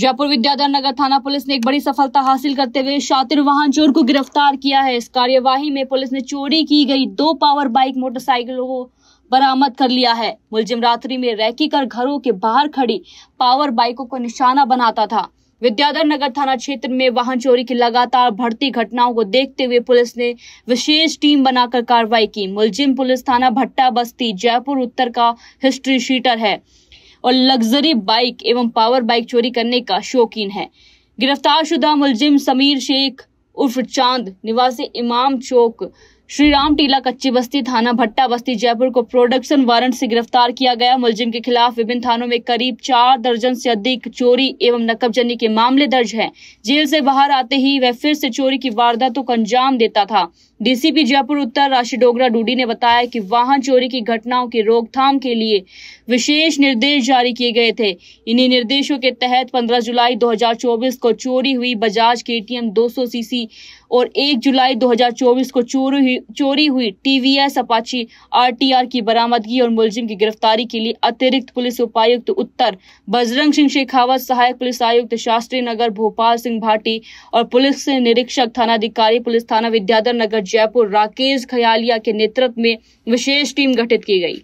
जयपुर विद्याधर नगर थाना पुलिस ने एक बड़ी सफलता हासिल करते हुए शातिर वाहन चोर को गिरफ्तार किया है इस कार्यवाही में पुलिस ने चोरी की गई दो पावर बाइक मोटरसाइकिलों को बरामद कर लिया है मुलजिम रात्रि में रैकी कर घरों के बाहर खड़ी पावर बाइकों को निशाना बनाता था विद्याधर नगर थाना क्षेत्र में वाहन चोरी की लगातार बढ़ती घटनाओं को देखते हुए पुलिस ने विशेष टीम बनाकर कार्रवाई की मुलजिम पुलिस थाना भट्टा बस्ती जयपुर उत्तर का हिस्ट्री शीटर है और लग्जरी बाइक एवं पावर बाइक चोरी करने का शौकीन है गिरफ्तार शुदा मुलजिम समीर शेख उर्फ चांद निवासी इमाम चौक श्री राम टीला कच्ची बस्ती थाना भट्टा बस्ती जयपुर को प्रोडक्शन वारंट से गिरफ्तार किया गया मुलजिम के खिलाफ विभिन्न थानों में करीब चार दर्जन से अधिक चोरी एवं नकबजनी के मामले दर्ज हैं। जेल से बाहर आते ही वह फिर से चोरी की वारदातों को अंजाम देता था डीसीपी जयपुर उत्तर राशि डोगरा डूडी ने बताया कि वाहन चोरी की घटनाओं की रोकथाम के लिए विशेष निर्देश जारी किए गए थे इन्हीं निर्देशों के तहत 15 जुलाई 2024 को चोरी हुई बजाज के टी एटीएम 200 सीसी और 1 जुलाई 2024 को चोरी हुई चोरी हुई टीवीएस अपाची आरटीआर की बरामदगी और मुलजिम की गिरफ्तारी के लिए अतिरिक्त पुलिस उपायुक्त उत्तर बजरंग सिंह शेखावत सहायक पुलिस आयुक्त शास्त्री नगर भोपाल सिंह भाटी और पुलिस निरीक्षक थानाधिकारी पुलिस थाना विद्याधर नगर जयपुर राकेश खयालिया के नेतृत्व में विशेष टीम गठित की गई